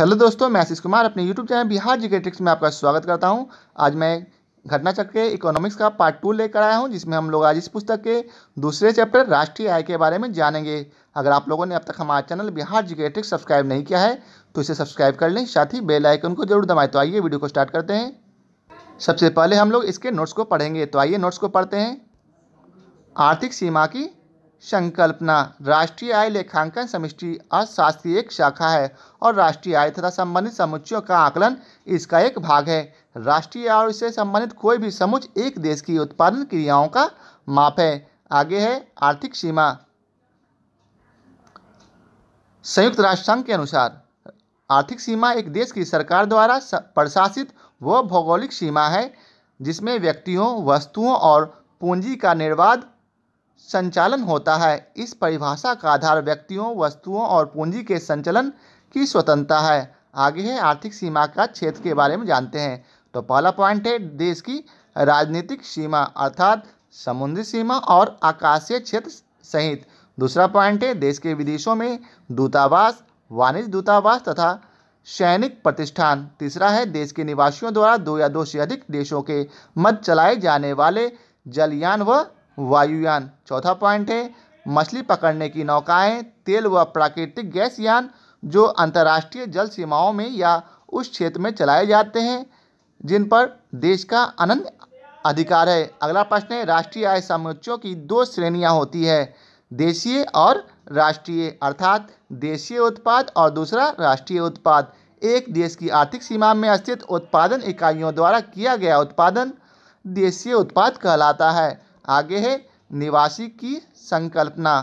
hello दोस्तों मैं आशीष कुमार अपने यूट्यूब चैनल बिहार ट्रिक्स में आपका स्वागत करता हूं आज मैं घटना चक्र के इकोनॉमिक्स का पार्ट टू लेकर आया हूं जिसमें हम लोग आज इस पुस्तक के दूसरे चैप्टर राष्ट्रीय आय के बारे में जानेंगे अगर आप लोगों ने अब तक हमारा चैनल बिहार ट्रिक्स सब्सक्राइब नहीं किया है तो इसे सब्सक्राइब कर लें साथ ही बेलाइकन को जरूर दबाएँ तो आइए वीडियो को स्टार्ट करते हैं सबसे पहले हम लोग इसके नोट्स को पढ़ेंगे तो आइए नोट्स को पढ़ते हैं आर्थिक सीमा की संकल्पना राष्ट्रीय आय लेखांकन समिष्टि की एक शाखा है और राष्ट्रीय आय तथा संबंधित समुच्चयों का आकलन इसका एक भाग है राष्ट्रीय आय और इससे संबंधित कोई भी समुच एक देश की उत्पादन क्रियाओं का माप है आगे है आर्थिक सीमा संयुक्त राष्ट्र संघ के अनुसार आर्थिक सीमा एक देश की सरकार द्वारा प्रशासित व भौगोलिक सीमा है जिसमें व्यक्तियों वस्तुओं और पूंजी का निर्वाध संचालन होता है इस परिभाषा का आधार व्यक्तियों वस्तुओं और पूंजी के संचलन की स्वतंत्रता है आगे है आर्थिक सीमा का क्षेत्र के बारे में जानते हैं तो पहला पॉइंट है देश की राजनीतिक सीमा अर्थात समुद्री सीमा और आकाशीय क्षेत्र सहित दूसरा पॉइंट है देश के विदेशों में दूतावास वाणिज्य दूतावास तथा सैनिक प्रतिष्ठान तीसरा है देश के निवासियों द्वारा दो या दो से अधिक देशों के मध्य चलाए जाने वाले जलयान व वायुयान चौथा पॉइंट है मछली पकड़ने की नौकाएं तेल व प्राकृतिक गैस यान जो अंतर्राष्ट्रीय जल सीमाओं में या उस क्षेत्र में चलाए जाते हैं जिन पर देश का अनंत अधिकार है अगला प्रश्न है राष्ट्रीय आय समुचों की दो श्रेणियां होती है देशीय और राष्ट्रीय अर्थात देशीय उत्पाद और दूसरा राष्ट्रीय उत्पाद एक देश की आर्थिक सीमा में स्थित उत्पादन इकाइयों द्वारा किया गया उत्पादन देशीय उत्पाद कहलाता है आगे है निवासी की संकल्पना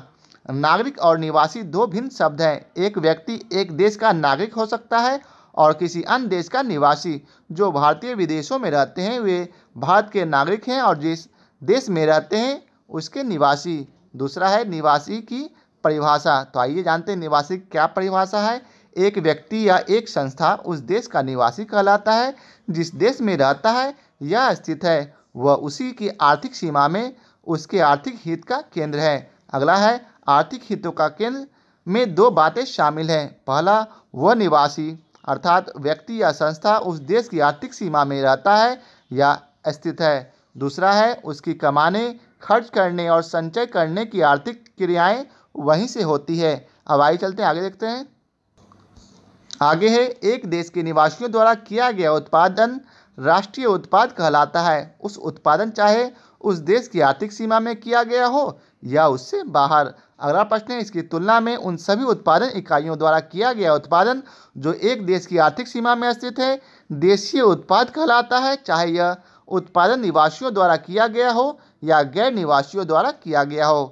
नागरिक और निवासी दो भिन्न शब्द हैं एक व्यक्ति एक देश का नागरिक हो सकता है और किसी अन्य देश का निवासी जो भारतीय विदेशों में रहते हैं वे भारत के नागरिक हैं और जिस देश में रहते हैं उसके निवासी दूसरा है निवासी की परिभाषा तो आइए जानते हैं निवासी क्या परिभाषा है एक व्यक्ति या एक संस्था उस देश का निवासी कहलाता है जिस देश में रहता है या स्थित है वह उसी की आर्थिक सीमा में उसके आर्थिक हित का केंद्र है अगला है आर्थिक हितों का केंद्र में दो बातें शामिल हैं पहला वह निवासी अर्थात व्यक्ति या संस्था उस देश की आर्थिक सीमा में रहता है या स्थित है दूसरा है उसकी कमाने खर्च करने और संचय करने की आर्थिक क्रियाएं वहीं से होती है अब आइए चलते हैं आगे देखते हैं आगे है एक देश के निवासियों द्वारा किया गया उत्पादन राष्ट्रीय उत्पाद कहलाता है उस उत्पादन चाहे उस देश की आर्थिक सीमा में किया गया हो या उससे बाहर अगला प्रश्न है इसकी तुलना में उन सभी उत्पादन इकाइयों द्वारा किया गया उत्पादन जो एक देश की आर्थिक सीमा में स्थित है देशीय उत्पाद कहलाता है चाहे यह उत्पादन निवासियों द्वारा किया गया हो या गैर निवासियों द्वारा किया गया हो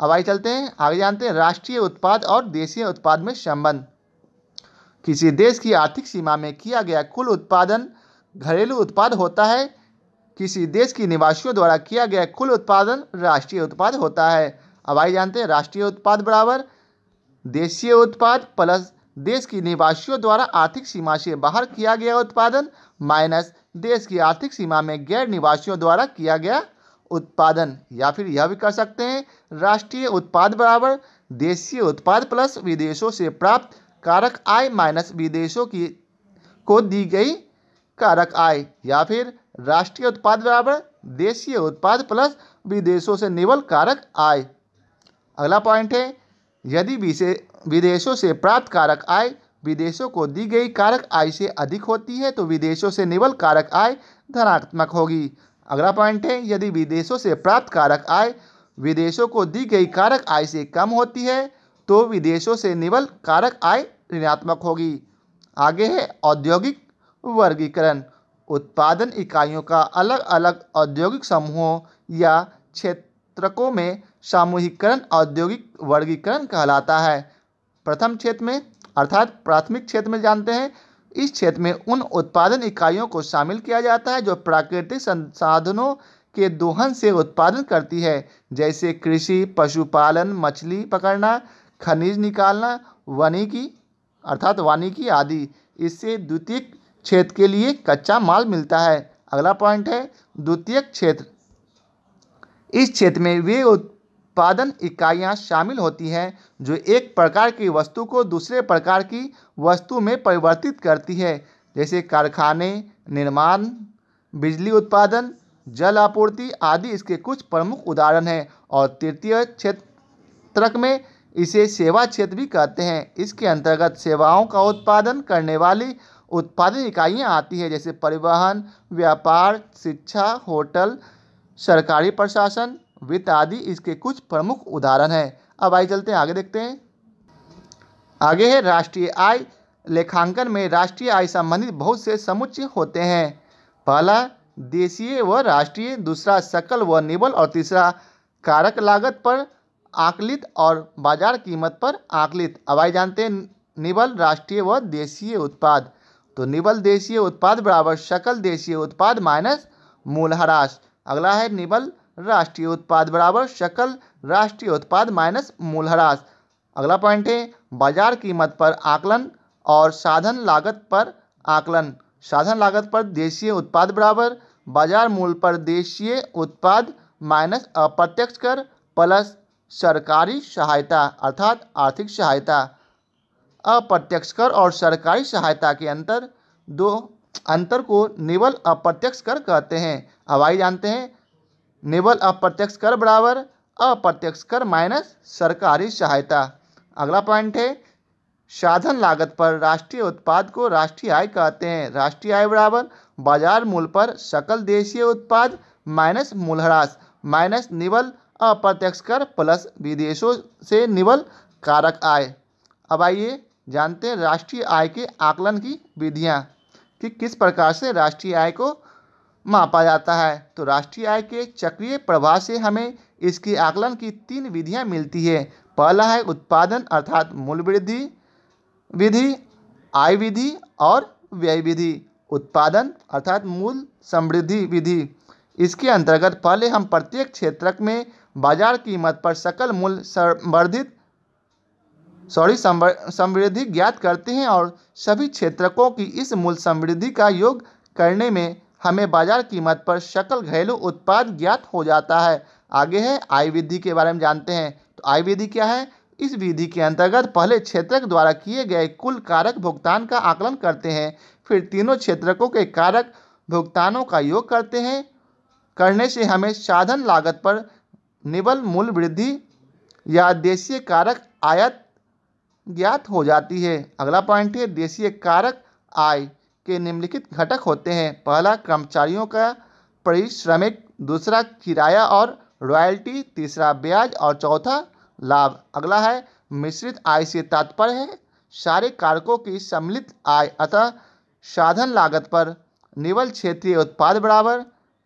अब आई चलते हैं आगे जानते हैं राष्ट्रीय उत्पाद और देशीय उत्पाद में संबंध किसी देश की आर्थिक सीमा में किया गया कुल उत्पादन घरेलू उत्पाद होता है किसी देश की निवासियों द्वारा किया गया कुल उत्पादन राष्ट्रीय उत्पाद होता है अब आइए जानते हैं राष्ट्रीय उत्पाद बराबर देशीय उत्पाद प्लस देश की निवासियों द्वारा आर्थिक सीमा से बाहर किया गया उत्पादन माइनस देश की आर्थिक सीमा में गैर निवासियों द्वारा किया गया उत्पादन या फिर यह भी कर सकते हैं राष्ट्रीय उत्पाद बराबर देशीय उत्पाद प्लस विदेशों से प्राप्त कारक आय माइनस विदेशों की को दी गई कारक आय या फिर राष्ट्रीय उत्पाद बराबर देशीय उत्पाद प्लस विदेशों से निवल कारक आय अगला पॉइंट है यदि विदेशों से प्राप्त कारक आय विदेशों को दी गई कारक आय से अधिक होती है तो विदेशों से निवल कारक आय धनात्मक होगी अगला पॉइंट है यदि विदेशों से प्राप्त कारक आय विदेशों को दी गई कारक आय से कम होती है तो विदेशों से निवल कारक आय ऋणात्मक होगी आगे है औद्योगिक वर्गीकरण उत्पादन इकाइयों का अलग अलग औद्योगिक समूहों या क्षेत्रकों में सामूहिकरण औद्योगिक वर्गीकरण कहलाता है प्रथम क्षेत्र में अर्थात प्राथमिक क्षेत्र में जानते हैं इस क्षेत्र में उन उत्पादन इकाइयों को शामिल किया जाता है जो प्राकृतिक संसाधनों के दोहन से उत्पादन करती है जैसे कृषि पशुपालन मछली पकड़ना खनिज निकालना वनिकी अर्थात वानिकी आदि इससे द्वितीय क्षेत्र के लिए कच्चा माल मिलता है अगला पॉइंट है द्वितीय क्षेत्र इस क्षेत्र में वे उत्पादन इकाइयां शामिल होती हैं जो एक प्रकार की वस्तु को दूसरे प्रकार की वस्तु में परिवर्तित करती है जैसे कारखाने निर्माण बिजली उत्पादन जल आपूर्ति आदि इसके कुछ प्रमुख उदाहरण हैं और तृतीय क्षेत्र में इसे सेवा क्षेत्र भी कहते हैं इसके अंतर्गत सेवाओं का उत्पादन करने वाली उत्पादित इकाइयाँ आती है जैसे परिवहन व्यापार शिक्षा होटल सरकारी प्रशासन वित्त आदि इसके कुछ प्रमुख उदाहरण हैं अब आइए चलते हैं आगे देखते हैं आगे है राष्ट्रीय आय लेखांकन में राष्ट्रीय आय संबंधित बहुत से समुच्चय होते हैं पहला देशीय व राष्ट्रीय दूसरा सकल व निबल और तीसरा कारक लागत पर आकलित और बाजार कीमत पर आकलित अब आई जानते हैं निबल राष्ट्रीय व देशीय उत्पाद तो निबल देशीय उत्पाद बराबर सकल देशीय उत्पाद माइनस मूलहरास अगला है निबल राष्ट्रीय उत्पाद बराबर सकल राष्ट्रीय उत्पाद माइनस मूलहरास अगला पॉइंट है बाजार कीमत पर आकलन और साधन लागत पर आकलन साधन लागत पर देशीय उत्पाद बराबर बाजार मूल पर देशीय उत्पाद माइनस अप्रत्यक्ष कर प्लस सरकारी सहायता अर्थात आर्थिक सहायता अप्रत्यक्ष कर और सरकारी सहायता के अंतर दो अंतर को निवल अप्रत्यक्ष कर कहते हैं अब आई जानते हैं निवल अप्रत्यक्ष कर बराबर अप्रत्यक्ष कर माइनस सरकारी सहायता अगला पॉइंट है साधन लागत पर राष्ट्रीय उत्पाद को राष्ट्रीय आय कहते हैं राष्ट्रीय आय बराबर बाजार मूल्य पर सकल देशीय उत्पाद माइनस मूलहरास माइनस निवल अप्रत्यक्ष कर प्लस विदेशों से निवल कारक आय अब आइए जानते हैं राष्ट्रीय आय के आकलन की विधियाँ कि किस प्रकार से राष्ट्रीय आय को मापा जाता है तो राष्ट्रीय आय के चक्रीय प्रभाव से हमें इसके आकलन की तीन विधियाँ मिलती है पहला है उत्पादन अर्थात मूल वृद्धि विधि आय विधि और व्यय विधि उत्पादन अर्थात मूल समृद्धि विधि इसके अंतर्गत पहले हम प्रत्येक क्षेत्रक में बाजार कीमत पर सकल मूल्य संवर्धित सॉरी समृद्धि ज्ञात करते हैं और सभी क्षेत्रकों की इस मूल समृद्धि का योग करने में हमें बाजार कीमत पर शकल घरेलू उत्पाद ज्ञात हो जाता है आगे है आय विधि के बारे में जानते हैं तो आय विधि क्या है इस विधि के अंतर्गत पहले क्षेत्रक द्वारा किए गए कुल कारक भुगतान का आकलन करते हैं फिर तीनों क्षेत्रकों के कारक भुगतानों का योग करते हैं करने से हमें साधन लागत पर निबल मूल वृद्धि या देशीय कारक आयत ज्ञात हो जाती है अगला पॉइंट है देशीय कारक आय के निम्नलिखित घटक होते हैं पहला कर्मचारियों का परिश्रमिक दूसरा किराया और रॉयल्टी तीसरा ब्याज और चौथा लाभ अगला है मिश्रित आय से तात्पर्य है सारे कारकों की सम्मिलित आय अतः साधन लागत पर निवल क्षेत्रीय उत्पाद बराबर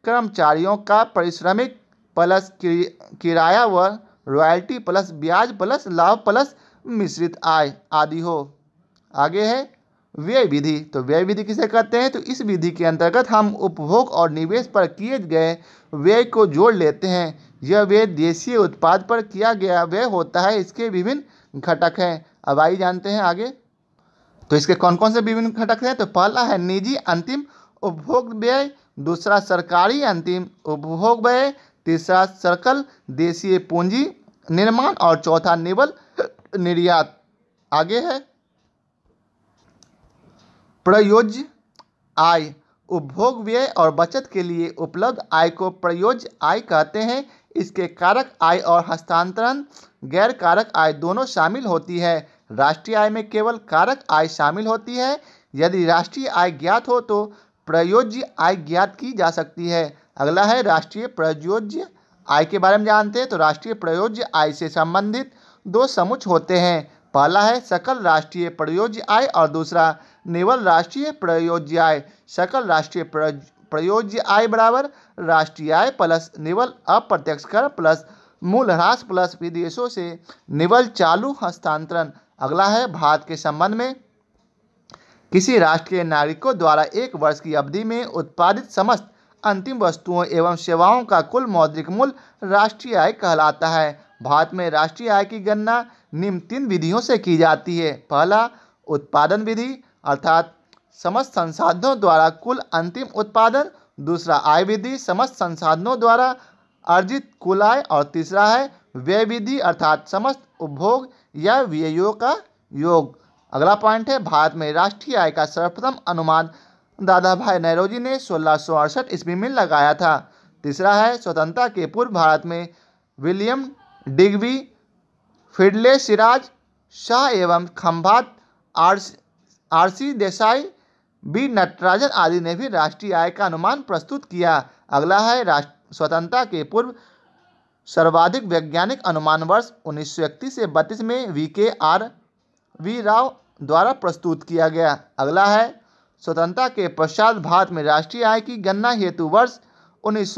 कर्मचारियों का परिश्रमिक प्लस किराया व रॉयल्टी प्लस ब्याज प्लस लाभ प्लस मिश्रित आय आदि हो आगे है व्यय विधि तो व्यय विधि किसे कहते हैं तो इस विधि के अंतर्गत हम उपभोग और निवेश पर किए गए व्यय को जोड़ लेते हैं यह व्यय देशीय उत्पाद पर किया गया व्यय होता है इसके विभिन्न घटक हैं अब आई जानते हैं आगे तो इसके कौन कौन से विभिन्न घटक हैं तो पहला है निजी अंतिम उपभोग व्यय दूसरा सरकारी अंतिम उपभोग व्यय तीसरा सर्कल देशीय पूंजी निर्माण और चौथा निवल निर्यात आगे है प्रयोज्य आय उपभोग व्यय और बचत के लिए उपलब्ध आय को प्रयोज्य आय कहते हैं इसके कारक आय और हस्तांतरण गैर कारक आय दोनों शामिल होती है राष्ट्रीय आय में केवल कारक आय शामिल होती है यदि राष्ट्रीय आय ज्ञात हो तो प्रयोज्य आय ज्ञात की जा सकती है अगला है राष्ट्रीय प्रयोज्य आय के बारे में जानते हैं तो राष्ट्रीय प्रयोज्य आय से संबंधित दो समुच होते हैं पहला है सकल राष्ट्रीय प्रयोज्य आय और दूसरा नेवल राष्ट्रीय प्रयोज्य आय सकल राष्ट्रीय प्रयोज्य आय बराबर राष्ट्रीय आय प्लस निवल अप्रत्यक्ष कर प्लस मूल ह्रास प्लस विदेशों से निवल चालू हस्तांतरण अगला है भारत के संबंध में किसी राष्ट्र के नागरिकों द्वारा एक वर्ष की अवधि में उत्पादित समस्त अंतिम वस्तुओं एवं सेवाओं का कुल मौद्रिक मूल्य राष्ट्रीय आय कहलाता है भारत में राष्ट्रीय आय की गणना निम्न तीन विधियों से की जाती है पहला उत्पादन विधि अर्थात समस्त संसाधनों द्वारा कुल अंतिम उत्पादन दूसरा आय विधि समस्त संसाधनों द्वारा अर्जित कुल आय और तीसरा है व्यय विधि अर्थात समस्त उपभोग या व्ययों का योग अगला पॉइंट है भारत में राष्ट्रीय आय का सर्वप्रथम अनुमान दादा भाई नेहरू जी ने सोलह सौ अड़सठ ईस्वी में लगाया था तीसरा है स्वतंत्रता के पूर्व भारत में William Digby Findlay Shirras Shah एवं Khambhata R C R C Desai B Natarajan आदि ने भी राष्ट्रीय आय का अनुमान प्रस्तुत किया अगला है राष्ट्र स्वतंत्रता के पूर्व सर्वाधिक वैज्ञानिक अनुमान वर्ष उन्नीस से बत्तीस में वी के आर वी राव द्वारा प्रस्तुत किया गया अगला है स्वतंत्रता के पश्चात भारत में राष्ट्रीय आय की गणना हेतु वर्ष उन्नीस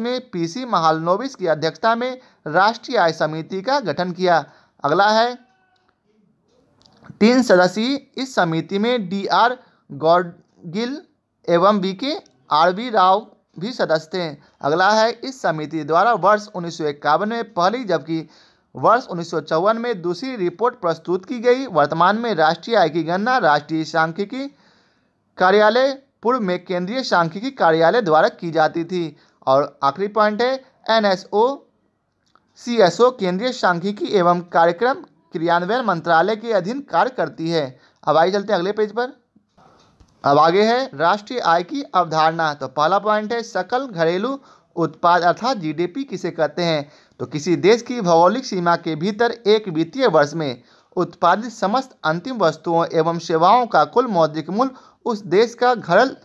में पीसी महालनोविस की अध्यक्षता में राष्ट्रीय आय समिति का गठन किया अगला है तीन सदस्यीय इस समिति में डी आर गौडगिल एवं बी के आर बी राव भी सदस्य थे अगला है इस समिति द्वारा वर्ष उन्नीस में पहली जबकि वर्ष उन्नीस में दूसरी रिपोर्ट प्रस्तुत की गई वर्तमान में राष्ट्रीय आय की गणना राष्ट्रीय सांख्यिकी कार्यालय पूर्व में केंद्रीय सांख्यिकी कार्यालय द्वारा की जाती थी और आखिरी पॉइंट है एन सीएसओ केंद्रीय सांख्यिकी एवं कार्यक्रम क्रियान्वयन मंत्रालय के अधीन कार्य करती है अब आइए चलते हैं अगले पेज पर अब आगे है राष्ट्रीय आय की अवधारणा तो पहला पॉइंट है सकल घरेलू उत्पाद अर्थात जीडीपी किसे कहते हैं तो किसी देश की भौगोलिक सीमा के भीतर एक वित्तीय वर्ष में उत्पादित समस्त अंतिम वस्तुओं एवं सेवाओं का कुल मौद्रिक मूल्य उस देश का घरल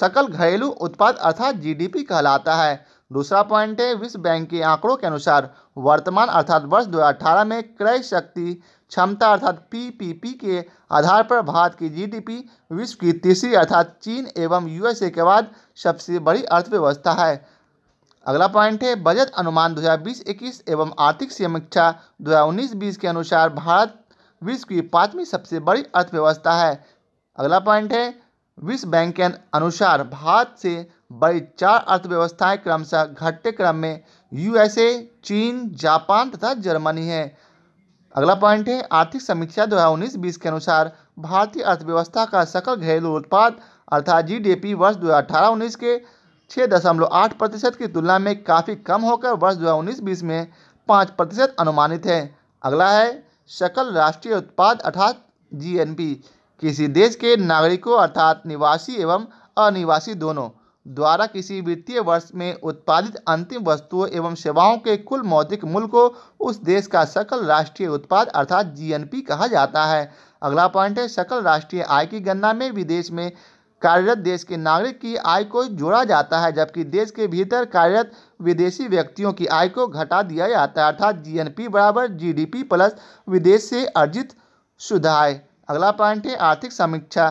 सकल घरेलू उत्पाद अर्थात जीडीपी कहलाता है दूसरा पॉइंट है विश्व बैंक के आंकड़ों के अनुसार वर्तमान अर्थात वर्ष 2018 में क्रय शक्ति क्षमता अर्थात पीपीपी के आधार पर भारत की जीडीपी विश्व की तीसरी अर्थात चीन एवं यूएसए के बाद सबसे बड़ी अर्थव्यवस्था है अगला पॉइंट है बजट अनुमान 2020-21 एवं आर्थिक समीक्षा 2019-20 के अनुसार भारत विश्व की पाँचवीं सबसे बड़ी अर्थव्यवस्था है अगला पॉइंट है विश्व बैंक के अनुसार भारत से बड़ी चार अर्थव्यवस्थाएं क्रमशः घटते क्रम में यूएसए चीन जापान तथा जर्मनी है अगला पॉइंट है आर्थिक समीक्षा दो हज़ार उन्नीस बीस के अनुसार भारतीय अर्थव्यवस्था का सकल घरेलू उत्पाद अर्थात जीडीपी वर्ष दो हज़ार अठारह उन्नीस के छः दशमलव आठ प्रतिशत की तुलना में काफ़ी कम होकर वर्ष दो हज़ार उन्नीस बीस में पाँच प्रतिशत अनुमानित है अगला है सकल राष्ट्रीय उत्पाद अर्थात जीएनपी किसी देश के नागरिकों अर्थात निवासी एवं अनिवासी दोनों द्वारा किसी वित्तीय वर्ष में उत्पादित अंतिम वस्तुओं एवं सेवाओं के कुल मौद्रिक मूल्य को उस देश का सकल राष्ट्रीय उत्पाद अर्थात जीएनपी कहा जाता है अगला पॉइंट है सकल राष्ट्रीय आय की गणना में विदेश में कार्यरत देश के नागरिक की आय को जोड़ा जाता है जबकि देश के भीतर कार्यरत विदेशी व्यक्तियों की आय को घटा दिया जाता है अर्थात जी बराबर जी प्लस विदेश से अर्जित सुधाए अगला पॉइंट है आर्थिक समीक्षा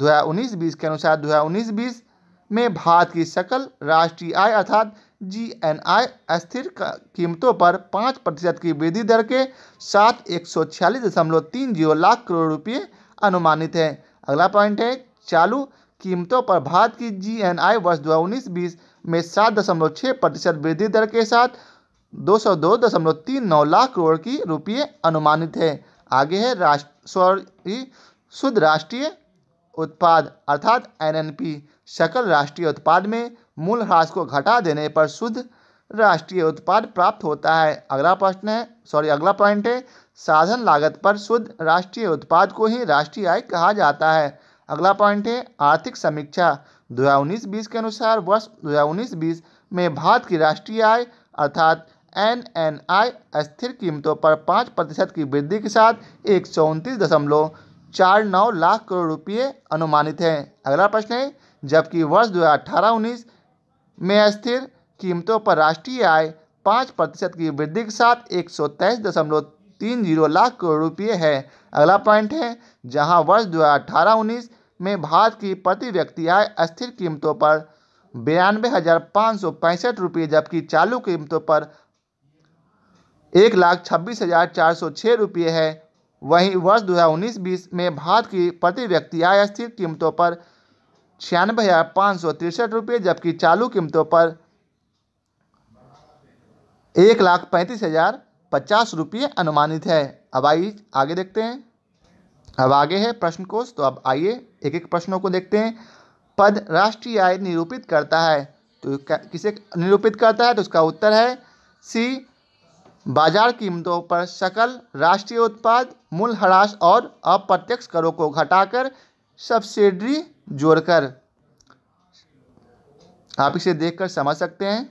दो हज़ार उन्नीस बीस के अनुसार दो हज़ार उन्नीस बीस में भारत की सकल राष्ट्रीय आय अर्थात जी एन आई स्थिर कीमतों पर पाँच प्रतिशत की वृद्धि दर के साथ एक सौ छियालीस दशमलव तीन जीरो लाख करोड़ रुपये अनुमानित है अगला पॉइंट है चालू कीमतों पर भारत की जी एन आई वर्ष दो हज़ार उन्नीस बीस में सात दशमलव छः प्रतिशत वृद्धि दर के साथ दो सौ दो दशमलव तीन नौ लाख करोड़ की रुपये अनुमानित है आगे है राष्ट्र सॉरी शुद्ध राष्ट्रीय उत्पाद अर्थात एनएनपी सकल राष्ट्रीय उत्पाद में मूल ह्रास को घटा देने पर शुद्ध राष्ट्रीय उत्पाद प्राप्त होता है अगला प्रश्न है सॉरी अगला पॉइंट है साधन लागत पर शुद्ध राष्ट्रीय उत्पाद को ही राष्ट्रीय आय कहा जाता है अगला पॉइंट है आर्थिक समीक्षा दो हज़ार उन्नीस बीस के अनुसार वर्ष दो हज़ार उन्नीस बीस में भारत की राष्ट्रीय आय अर्थात एन एन आई स्थिर कीमतों पर पाँच प्रतिशत की वृद्धि के साथ एक सौ उनतीस दशमलव चार नौ लाख करोड़ रुपये अनुमानित हैं अगला प्रश्न है जबकि वर्ष दो हज़ार अठारह उन्नीस में स्थिर कीमतों पर राष्ट्रीय आय पाँच प्रतिशत की वृद्धि के साथ एक सौ तेईस दशमलव तीन जीरो लाख करोड़ रुपये है अगला पॉइंट है जहां वर्ष दो हज़ार अठारह उन्नीस में भारत की प्रति व्यक्ति आय अस्थिर कीमतों पर बयानवे हज़ार पाँच सौ पैंसठ रुपये जबकि चालू कीमतों पर एक लाख छब्बीस हज़ार चार सौ छः रुपये है वहीं वर्ष दो हज़ार उन्नीस बीस में भारत की प्रति व्यक्ति आय स्थिर कीमतों पर छियानवे हज़ार पाँच सौ तिरसठ रुपये जबकि चालू कीमतों पर एक लाख पैंतीस हज़ार पचास रुपये अनुमानित है अब आइए आगे देखते हैं अब आगे है प्रश्न कोष तो अब आइए एक एक प्रश्नों को देखते हैं पद राष्ट्रीय आय निरूपित करता है तो किसे निरूपित करता है तो उसका उत्तर है सी बाजार कीमतों पर सकल राष्ट्रीय उत्पाद मूल ह्रास और अप्रत्यक्ष करों को घटाकर सब्सिडी जोड़कर आप इसे देखकर समझ सकते हैं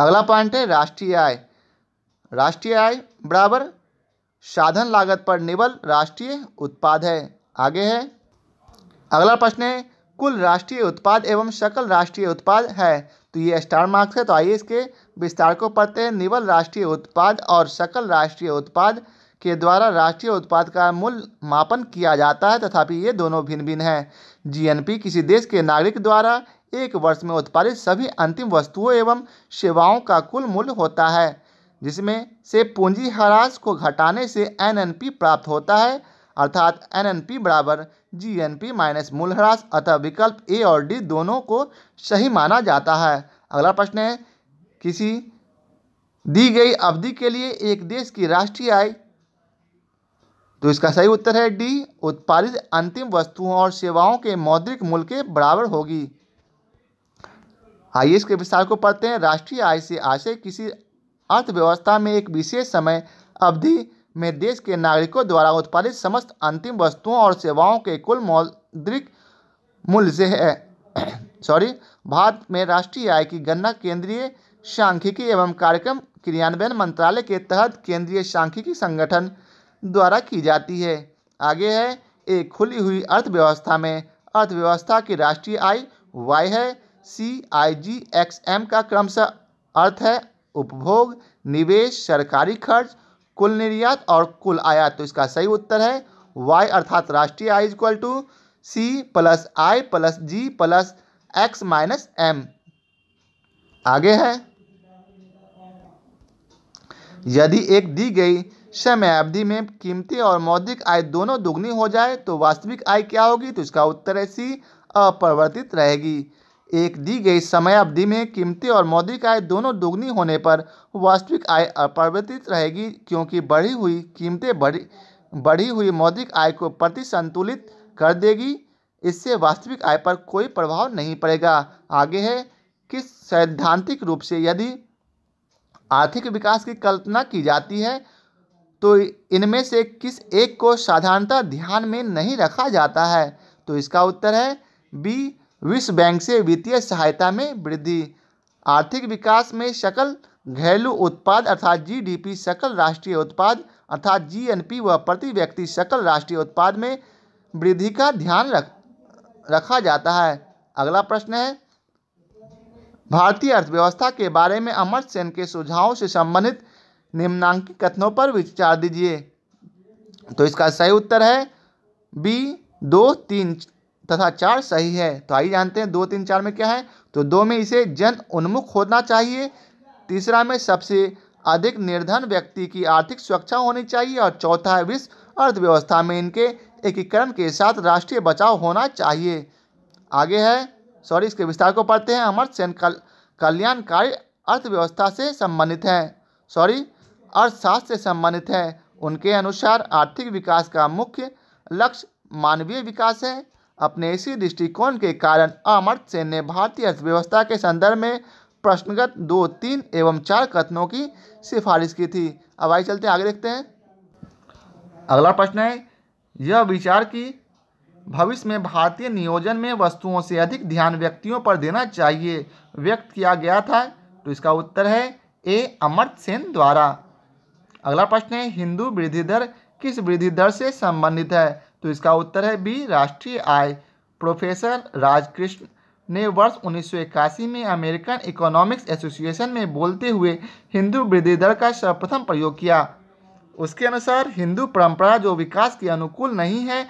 अगला पॉइंट है राष्ट्रीय आय राष्ट्रीय आय बराबर साधन लागत पर निबल राष्ट्रीय उत्पाद है आगे है अगला प्रश्न है कुल राष्ट्रीय उत्पाद एवं सकल राष्ट्रीय उत्पाद है तो ये स्टार मार्क्स है तो आइए इसके विस्तार को पढ़ते हैं निवल राष्ट्रीय उत्पाद और सकल राष्ट्रीय उत्पाद के द्वारा राष्ट्रीय उत्पाद का मूल मापन किया जाता है तथापि ये दोनों भिन्न भिन्न हैं जीएनपी किसी देश के नागरिक द्वारा एक वर्ष में उत्पादित सभी अंतिम वस्तुओं एवं सेवाओं का कुल मूल्य होता है जिसमें से पूंजी ह्रास को घटाने से एनएनपी प्राप्त होता है अर्थात एन एन पी बराबर जी एन पी माइनस मूल्यह्रास अतः विकल्प ए और डी दोनों को सही माना जाता है अगला प्रश्न है किसी दी गई अवधि के लिए एक देश की राष्ट्रीय आय तो इसका सही उत्तर है डी उत्पादित अंतिम वस्तुओं और सेवाओं के मौद्रिक मूल्य के बराबर होगी आइए इसके विस्तार को पढ़ते हैं राष्ट्रीय आय से आशय किसी अर्थव्यवस्था में एक विशेष समय अवधि में देश के नागरिकों द्वारा उत्पादित समस्त अंतिम वस्तुओं और सेवाओं के कुल मौद्रिक मूल्य से है सॉरी भारत में राष्ट्रीय आय की गणना केंद्रीय सांख्यिकी एवं कार्यक्रम क्रियान्वयन मंत्रालय के तहत केंद्रीय सांख्यिकी संगठन द्वारा की जाती है आगे है एक खुली हुई अर्थव्यवस्था में अर्थव्यवस्था की राष्ट्रीय आय वाई है सी आई जी एक्स एम का क्रमशः अर्थ है उपभोग निवेश सरकारी खर्च कुल निर्यात और कुल आयात तो इसका सही उत्तर है वाई अर्थात राष्ट्रीय आय equal to C plus I plus G plus X minus M आगे है यदि एक दी गई समय अवधि में कीमती और मौद्रिक आय दोनों दुगनी हो जाए तो वास्तविक आय क्या होगी तो इसका उत्तर है सी अपरिवर्तित रहेगी एक दी गई समयावधि में कीमतें और मौद्रिक आय दोनों दोगुनी होने पर वास्तविक आय अपरिवर्तित रहेगी क्योंकि बढ़ी हुई कीमतें बढ़ी बढ़ी हुई मौद्रिक आय को प्रतिसंतुलित कर देगी इससे वास्तविक आय पर कोई प्रभाव नहीं पड़ेगा आगे है कि सैद्धांतिक रूप से यदि आर्थिक विकास की कल्पना की जाती है तो इनमें से किस एक को साधारणतः ध्यान में नहीं रखा जाता है तो इसका उत्तर है बी विश्व बैंक से वित्तीय सहायता में वृद्धि आर्थिक विकास में सकल घरेलू उत्पाद अर्थात जीडीपी सकल राष्ट्रीय उत्पाद अर्थात जीएनपी व प्रति व्यक्ति सकल राष्ट्रीय उत्पाद में वृद्धि का ध्यान रख रखा जाता है अगला प्रश्न है भारतीय अर्थव्यवस्था के बारे में अमर सेन के सुझावों से संबंधित निम्नांकित कथनों पर विचार दीजिए तो इसका सही उत्तर है बी दो तीन तथा चार सही है तो आइए जानते हैं दो तीन चार में क्या है तो दो में इसे जन उन्मुख होना चाहिए तीसरा में सबसे अधिक निर्धन व्यक्ति की आर्थिक सुरक्षा होनी चाहिए और चौथा है विश्व अर्थव्यवस्था में इनके एकीकरण के साथ राष्ट्रीय बचाव होना चाहिए आगे है सॉरी इसके विस्तार को पढ़ते हैं अमर सेन कल्याणकारी अर्थव्यवस्था से संबंधित हैं सॉरी अर्थशास्त्र से संबंधित हैं उनके अनुसार आर्थिक विकास का मुख्य लक्ष्य मानवीय विकास है अपने इसी दृष्टिकोण के कारण अमर्त्य सेन ने भारतीय अर्थव्यवस्था के संदर्भ में प्रश्नगत दो तीन एवं चार कथनों की सिफारिश की थी अब आइए चलते हैं आगे देखते हैं अगला प्रश्न है यह विचार कि भविष्य में भारतीय नियोजन में वस्तुओं से अधिक ध्यान व्यक्तियों पर देना चाहिए व्यक्त किया गया था तो इसका उत्तर है ए अमर सेन द्वारा अगला प्रश्न है हिंदू वृद्धि दर किस वृद्धि दर से संबंधित है तो इसका उत्तर है बी राष्ट्रीय आय प्रोफेसर राजकृष्ण ने वर्ष उन्नीस में अमेरिकन इकोनॉमिक्स एसोसिएशन में बोलते हुए हिंदू वृद्धि दर का सर्वप्रथम प्रयोग किया उसके अनुसार हिंदू परंपरा जो विकास के अनुकूल नहीं है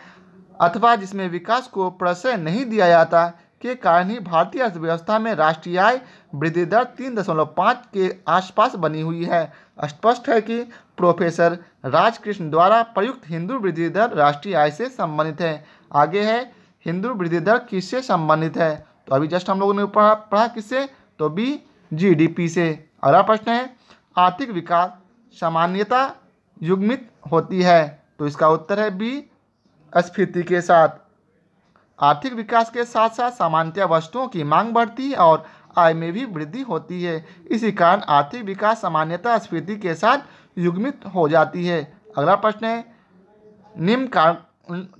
अथवा जिसमें विकास को प्रश्रय नहीं दिया जाता के कारण ही भारतीय अर्थव्यवस्था में राष्ट्रीय आय वृद्धि दर तीन दशमलव पाँच के आसपास बनी हुई है स्पष्ट है कि प्रोफेसर राजकृष्ण द्वारा प्रयुक्त हिंदू वृद्धि दर राष्ट्रीय आय से संबंधित है आगे है हिंदू वृद्धि दर किससे संबंधित है तो अभी जस्ट हम लोगों ने पढ़ा पढ़ा किससे तो बी जीडीपी से अगला प्रश्न है आर्थिक विकास सामान्यता युग्मित होती है तो इसका उत्तर है बी स्फीति के साथ आर्थिक विकास के साथ साथ सामान्यतः वस्तुओं की मांग बढ़ती है और आय में भी वृद्धि होती है इसी कारण आर्थिक विकास सामान्यतः स्फीति के साथ युग्मित हो जाती है अगला प्रश्न है निम्न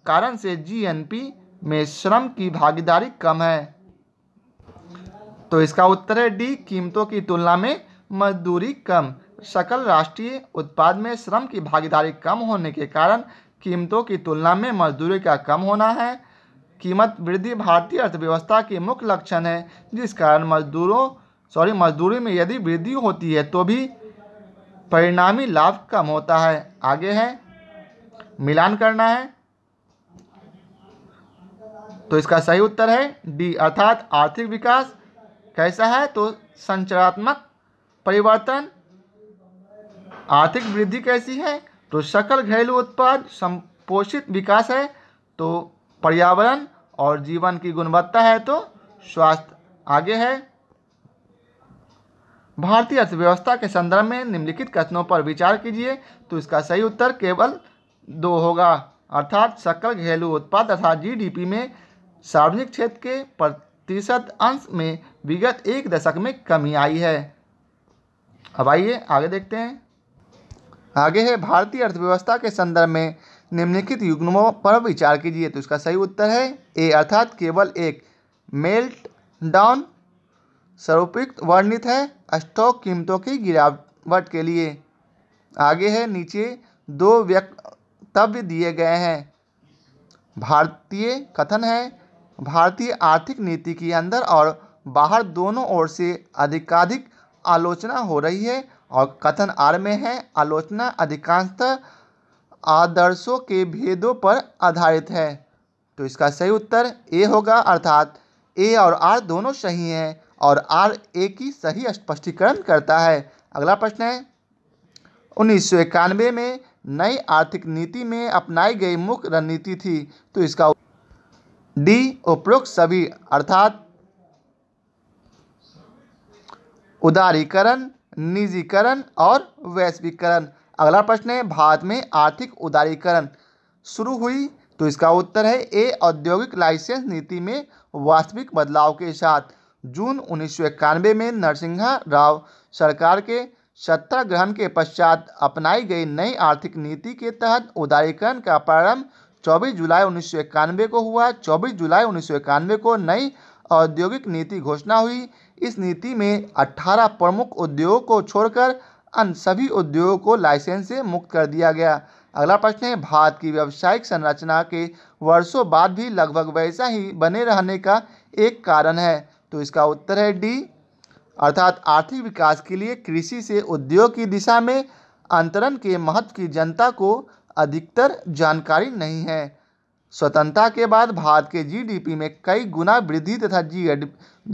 कारण से जीएनपी में श्रम की भागीदारी कम है तो इसका उत्तर है डी कीमतों की तुलना में मजदूरी कम सकल राष्ट्रीय उत्पाद में श्रम की भागीदारी कम होने के कारण कीमतों की तुलना में मजदूरी का कम होना है कीमत वृद्धि भारतीय अर्थव्यवस्था के मुख्य लक्षण है जिस कारण मजदूरों सॉरी मजदूरी में यदि वृद्धि होती है तो भी परिणामी लाभ कम होता है आगे है मिलान करना है तो इसका सही उत्तर है डी अर्थात आर्थिक विकास कैसा है तो संचरात्मक परिवर्तन आर्थिक वृद्धि कैसी है तो सकल घरेलू उत्पाद संपोषित विकास है तो पर्यावरण और जीवन की गुणवत्ता है तो स्वास्थ्य आगे है भारतीय अर्थव्यवस्था के संदर्भ में निम्नलिखित कथनों पर विचार कीजिए तो इसका सही उत्तर केवल दो होगा अर्थात सकल घरेलू उत्पाद तथा जीडीपी में सार्वजनिक क्षेत्र के प्रतिशत अंश में विगत एक दशक में कमी आई है अब आइए आगे देखते हैं आगे है भारतीय अर्थव्यवस्था के संदर्भ में निम्नलिखित युग्मों पर विचार कीजिए तो इसका सही उत्तर है ए अर्थात केवल एक मेल्ट डाउन सर्वोपयुक्त वर्णित है स्टॉक कीमतों की गिरावट के लिए आगे है नीचे दो वक्तव्य दिए गए हैं भारतीय कथन है भारतीय आर्थिक नीति के अंदर और बाहर दोनों ओर से अधिकाधिक आलोचना हो रही है और कथन आर में है आलोचना अधिकांशतः आदर्शों के भेदों पर आधारित है तो इसका सही उत्तर ए होगा अर्थात ए और आर दोनों सही हैं और आर ए की सही स्पष्टीकरण करता है अगला प्रश्न है उन्नीस में नई आर्थिक नीति में अपनाई गई मुख्य रणनीति थी तो इसका डी उपरोक्त सभी अर्थात उदारीकरण निजीकरण और वैश्वीकरण अगला प्रश्न है भारत में आर्थिक उदारीकरण शुरू हुई तो इसका उत्तर है ए औद्योगिक लाइसेंस नीति में वास्तविक बदलाव के साथ जून उन्नीस में नरसिंहा राव सरकार के सत्ता ग्रहण के पश्चात अपनाई गई नई आर्थिक नीति के तहत उदारीकरण का प्रारंभ 24 जुलाई उन्नीस को हुआ 24 जुलाई उन्नीस को नई औद्योगिक नीति घोषणा हुई इस नीति में 18 प्रमुख उद्योगों को छोड़कर अन्य सभी उद्योगों को लाइसेंस से मुक्त कर दिया गया अगला प्रश्न है भारत की व्यावसायिक संरचना के वर्षों बाद भी लगभग वैसा ही बने रहने का एक कारण है तो इसका उत्तर है डी अर्थात आर्थिक विकास के लिए कृषि से उद्योग की दिशा में अंतरण के महत्व की जनता को अधिकतर जानकारी नहीं है स्वतंत्रता के बाद भारत के जीडीपी में कई गुना वृद्धि तथा जी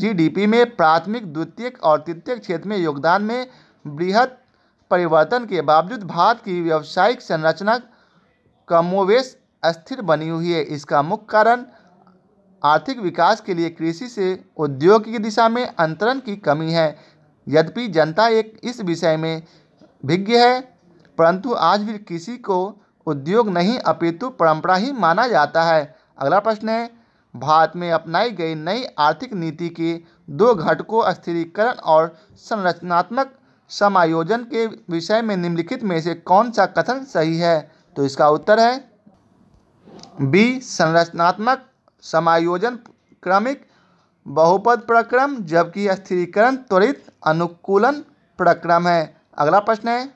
जीडीपी में प्राथमिक द्वितीयक और तृतीयक क्षेत्र में योगदान में बृहद परिवर्तन के बावजूद भारत की व्यावसायिक संरचना कमोवेश अस्थिर बनी हुई है इसका मुख्य कारण आर्थिक विकास के लिए कृषि से उद्योग की दिशा में अंतरण की कमी है यद्यपि जनता एक इस विषय में भिज्ञ है परंतु आज भी किसी को उद्योग नहीं अपितु परंपरा ही माना जाता है अगला प्रश्न है भारत में अपनाई गई नई आर्थिक नीति के दो घटकों स्थिरीकरण और संरचनात्मक समायोजन के विषय में निम्नलिखित में से कौन सा कथन सही है तो इसका उत्तर है बी संरचनात्मक समायोजन क्रमिक बहुपद प्रक्रम जबकि स्थिरीकरण त्वरित अनुकूलन प्रक्रम है अगला प्रश्न है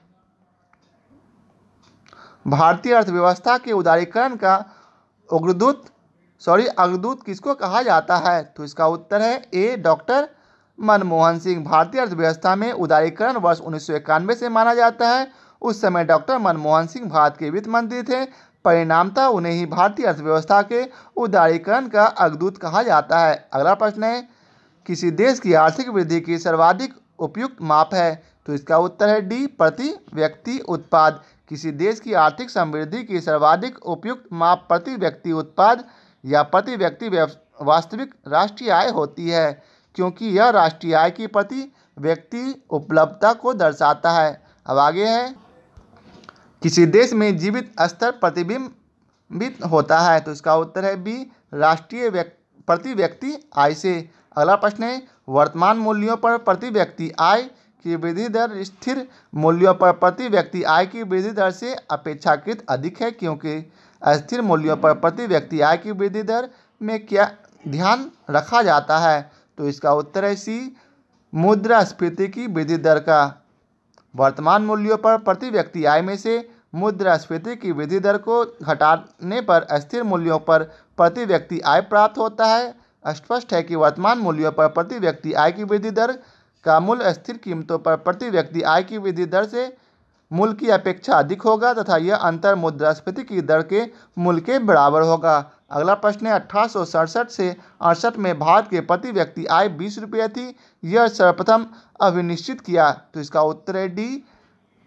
भारतीय अर्थव्यवस्था के उदारीकरण का उग्रदूत सॉरी अग्रदूत किसको कहा जाता है तो इसका उत्तर है ए डॉक्टर मनमोहन सिंह भारतीय अर्थव्यवस्था में उदारीकरण वर्ष उन्नीस से माना जाता है उस समय डॉक्टर मनमोहन सिंह भारत के वित्त मंत्री थे परिणामता उन्हें ही भारतीय अर्थव्यवस्था के उदारीकरण का अगदूत कहा जाता है अगला प्रश्न है किसी देश की आर्थिक वृद्धि की सर्वाधिक उपयुक्त माप है तो इसका उत्तर है डी प्रति व्यक्ति उत्पाद किसी देश की आर्थिक समृद्धि की सर्वाधिक उपयुक्त माप प्रति व्यक्ति उत्पाद या प्रति व्यक्ति वास्तविक राष्ट्रीय आय होती है क्योंकि यह राष्ट्रीय आय की प्रति व्यक्ति उपलब्धता को दर्शाता है अब आगे है किसी देश में जीवित स्तर प्रतिबिंबित होता है तो इसका उत्तर है बी राष्ट्रीय प्रति व्यक्ति आय से अगला प्रश्न है वर्तमान मूल्यों पर प्रति व्यक्ति आय की वृद्धि दर स्थिर मूल्यों पर प्रति व्यक्ति आय की वृद्धि दर से अपेक्षाकृत अधिक है क्योंकि स्थिर मूल्यों पर प्रति व्यक्ति आय की वृद्धि दर में क्या ध्यान रखा जाता है तो इसका उत्तर है सी मुद्रास्फीति की वृद्धि दर का वर्तमान मूल्यों पर प्रति व्यक्ति आय में से मुद्रास्फीति की वृद्धि दर को घटाने पर स्थिर मूल्यों पर प्रति व्यक्ति आय प्राप्त होता है स्पष्ट है कि वर्तमान मूल्यों पर प्रति व्यक्ति आय की वृद्धि दर का मूल्य स्थिर कीमतों पर प्रति व्यक्ति आय की वृद्धि दर से मूल्य की अपेक्षा अधिक होगा तथा यह अंतर मुद्रास्फीति की दर के मूल्य के बराबर होगा अगला प्रश्न है अठारह से अड़सठ में भारत के प्रति व्यक्ति आय बीस रुपये थी यह सर्वप्रथम अभिनिश्चित किया तो इसका उत्तर है डी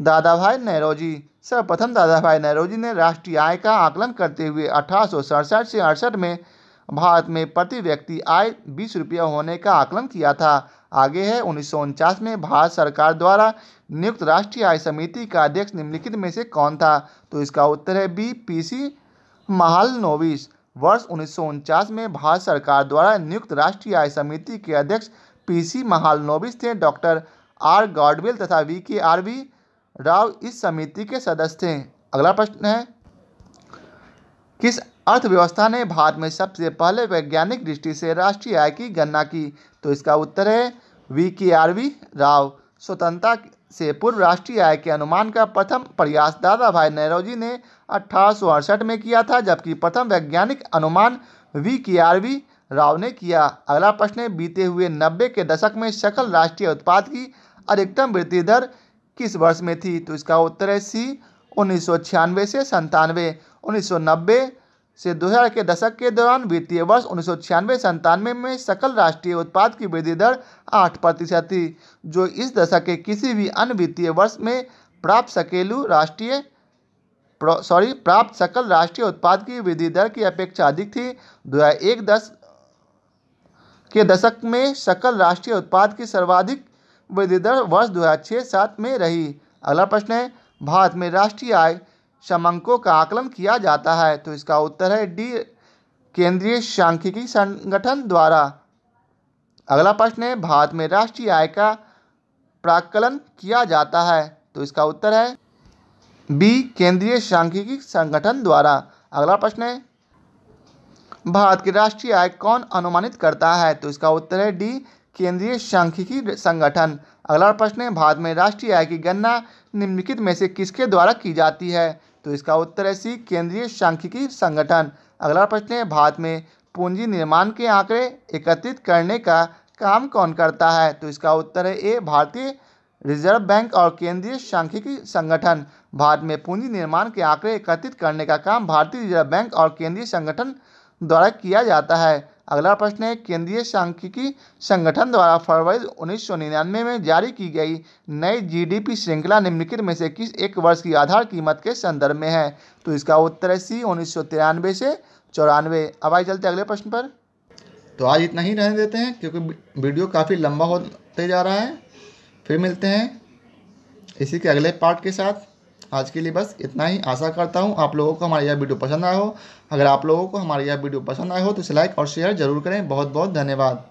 दादा भाई नेहरोजी सर्वप्रथम दादा भाई नेहरोजी ने राष्ट्रीय आय का आकलन करते हुए अठारह से अड़सठ में भारत में प्रति व्यक्ति आय बीस रुपये होने का आकलन किया था आगे है उन्नीस में भारत सरकार द्वारा नियुक्त राष्ट्रीय आय समिति का अध्यक्ष निम्नलिखित में से कौन था तो इसका उत्तर है बी पी सी महाल नोविस वर्ष उन्नीस में भारत सरकार द्वारा नियुक्त राष्ट्रीय आय समिति के अध्यक्ष पीसी महालनोबिस थे डॉक्टर आर गॉडविल तथा वी के आर वी राव इस समिति के सदस्य थे अगला प्रश्न है किस अर्थव्यवस्था ने भारत में सबसे पहले वैज्ञानिक दृष्टि से राष्ट्रीय आय की गणना की तो इसका उत्तर है वी के आर वी राव स्वतंत्रता से पूर्व राष्ट्रीय आय के अनुमान का प्रथम प्रयास दादा भाई नेहरोजी ने अठारह में किया था जबकि प्रथम वैज्ञानिक अनुमान वी के आर वी राव ने किया अगला प्रश्न बीते हुए नब्बे के दशक में सकल राष्ट्रीय उत्पाद की अधिकतम वृद्धि दर किस वर्ष में थी तो इसका उत्तर है सी उन्नीस से संतानवे उन्नीस से दो हज़ार के दशक के दौरान वित्तीय वर्ष उन्नीस सौ छियानवे संतानवे में सकल राष्ट्रीय उत्पाद की वृद्धि दर आठ प्रतिशत थी जो इस दशक के किसी भी अन्य वित्तीय वर्ष में प्राप्त सकेलू राष्ट्रीय सॉरी प्राप्त सकल राष्ट्रीय उत्पाद की वृद्धि दर की अपेक्षा अधिक थी दो हज़ार एक दस के दशक में सकल राष्ट्रीय उत्पाद की सर्वाधिक वृद्धि दर वर्ष दो हज़ार छः सात में रही अगला प्रश्न है भारत में राष्ट्रीय आय समांकों का आकलन किया जाता है तो इसका उत्तर है डी केंद्रीय सांख्यिकी संगठन द्वारा अगला प्रश्न है भारत में राष्ट्रीय आय का प्राकलन किया जाता है तो इसका उत्तर है बी केंद्रीय सांख्यिकी संगठन द्वारा अगला प्रश्न है भारत की राष्ट्रीय आय कौन अनुमानित करता है तो इसका उत्तर है डी केंद्रीय सांख्यिकी संगठन अगला प्रश्न है भारत में राष्ट्रीय आय की गणना निम्नलिखित में से किसके द्वारा की जाती है तो इसका उत्तर है सी केंद्रीय सांख्यिकी संगठन अगला प्रश्न है भारत में पूंजी निर्माण के आंकड़े एकत्रित करने का काम कौन करता है तो इसका उत्तर है ए भारतीय रिजर्व बैंक और केंद्रीय सांख्यिकी संगठन भारत में पूंजी निर्माण के आंकड़े एकत्रित करने का काम भारतीय रिजर्व बैंक और केंद्रीय संगठन द्वारा किया जाता है अगला प्रश्न है केंद्रीय सांख्यिकी संगठन द्वारा फरवरी उन्नीस सौ निन्यानवे में जारी की गई नई जीडीपी श्रृंखला निम्नलिखित में से किस एक वर्ष की आधार कीमत के संदर्भ में है तो इसका उत्तर है सी उन्नीस सौ तिरानवे से चौरानवे अब आइए चलते अगले प्रश्न पर तो आज इतना ही रहने देते हैं क्योंकि वीडियो काफ़ी लंबा होते जा रहा है फिर मिलते हैं इसी के अगले पार्ट के साथ आज के लिए बस इतना ही आशा करता हूँ आप लोगों को हमारा यह वीडियो पसंद आया हो अगर आप लोगों को हमारे यह वीडियो पसंद आया हो तो इसे लाइक और शेयर जरूर करें बहुत बहुत धन्यवाद